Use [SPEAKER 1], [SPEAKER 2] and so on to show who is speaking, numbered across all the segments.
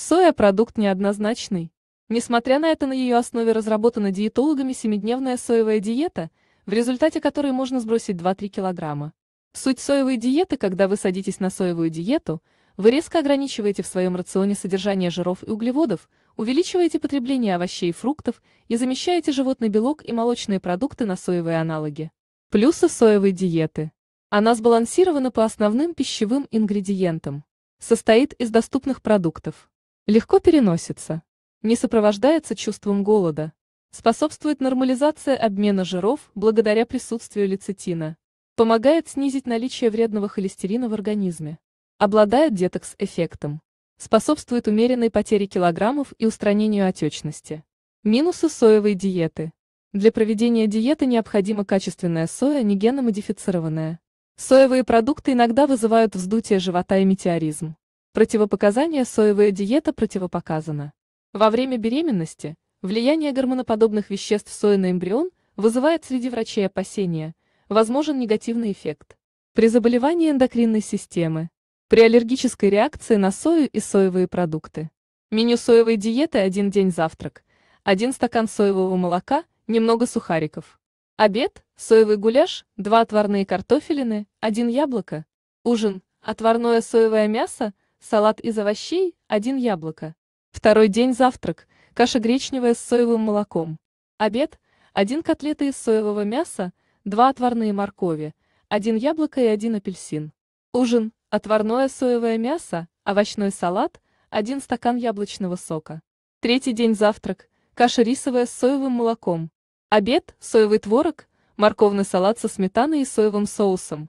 [SPEAKER 1] Соя – продукт неоднозначный. Несмотря на это, на ее основе разработана диетологами семидневная соевая диета, в результате которой можно сбросить 2-3 килограмма. Суть соевой диеты, когда вы садитесь на соевую диету, вы резко ограничиваете в своем рационе содержание жиров и углеводов, увеличиваете потребление овощей и фруктов и замещаете животный белок и молочные продукты на соевые аналоги. Плюсы соевой диеты. Она сбалансирована по основным пищевым ингредиентам. Состоит из доступных продуктов. Легко переносится. Не сопровождается чувством голода. Способствует нормализации обмена жиров благодаря присутствию лецитина. Помогает снизить наличие вредного холестерина в организме. Обладает детокс-эффектом. Способствует умеренной потере килограммов и устранению отечности. Минусы соевой диеты. Для проведения диеты необходима качественная соя, не генно модифицированная. Соевые продукты иногда вызывают вздутие живота и метеоризм. Противопоказания соевая диета противопоказана. Во время беременности влияние гормоноподобных веществ сои на эмбрион вызывает среди врачей опасения, возможен негативный эффект. При заболевании эндокринной системы, при аллергической реакции на сою и соевые продукты. Меню соевой диеты один день завтрак, один стакан соевого молока, немного сухариков. Обед – соевый гуляш, два отварные картофелины, один яблоко. Ужин – отварное соевое мясо – салат из овощей, один яблоко. Второй день завтрак, каша гречневая с соевым молоком. Обед, один котлета из соевого мяса, два отварные моркови, один яблоко и один апельсин. Ужин, отварное соевое мясо, овощной салат, один стакан яблочного сока. Третий день завтрак, каша рисовая с соевым молоком. Обед, соевый творог, морковный салат со сметаной и соевым соусом.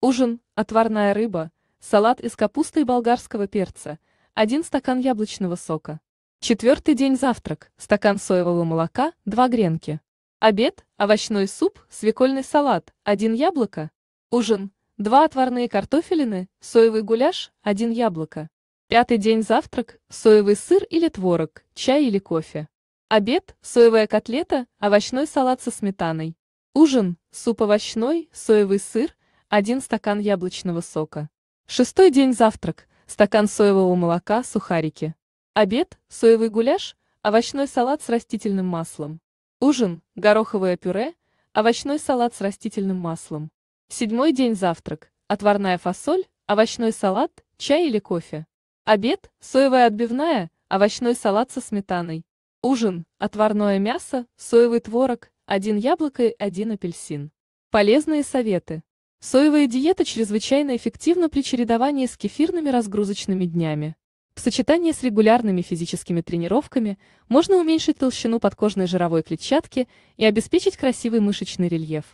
[SPEAKER 1] Ужин, отварная рыба, салат из капусты и болгарского перца, один стакан яблочного сока. Четвертый день завтрак, стакан соевого молока, два гренки. Обед, овощной суп, свекольный салат, один яблоко. Ужин, два отварные картофелины, соевый гуляш, один яблоко. Пятый день завтрак, соевый сыр или творог, чай или кофе. Обед, соевая котлета, овощной салат со сметаной. Ужин, суп овощной, соевый сыр, один стакан яблочного сока. Шестой день завтрак. Стакан соевого молока, сухарики. Обед – соевый гуляш, овощной салат с растительным маслом. Ужин – гороховое пюре, овощной салат с растительным маслом. Седьмой день завтрак. Отварная фасоль, овощной салат, чай или кофе. Обед – соевая отбивная, овощной салат со сметаной. Ужин – отварное мясо, соевый творог, один яблоко и один апельсин. Полезные советы. Соевая диета чрезвычайно эффективна при чередовании с кефирными разгрузочными днями. В сочетании с регулярными физическими тренировками можно уменьшить толщину подкожной жировой клетчатки и обеспечить красивый мышечный рельеф.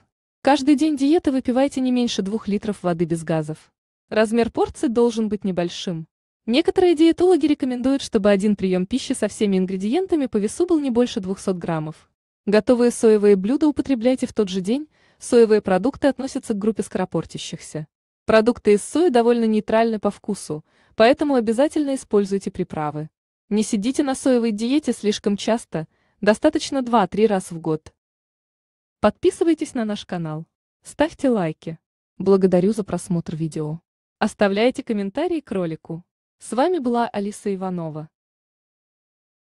[SPEAKER 1] Каждый день диеты выпивайте не меньше 2 литров воды без газов. Размер порции должен быть небольшим. Некоторые диетологи рекомендуют, чтобы один прием пищи со всеми ингредиентами по весу был не больше 200 граммов. Готовые соевые блюда употребляйте в тот же день, Соевые продукты относятся к группе скоропортящихся. Продукты из сои довольно нейтральны по вкусу, поэтому обязательно используйте приправы. Не сидите на соевой диете слишком часто, достаточно 2-3 раза в год. Подписывайтесь на наш канал. Ставьте лайки. Благодарю за просмотр видео. Оставляйте комментарии к ролику. С вами была Алиса Иванова.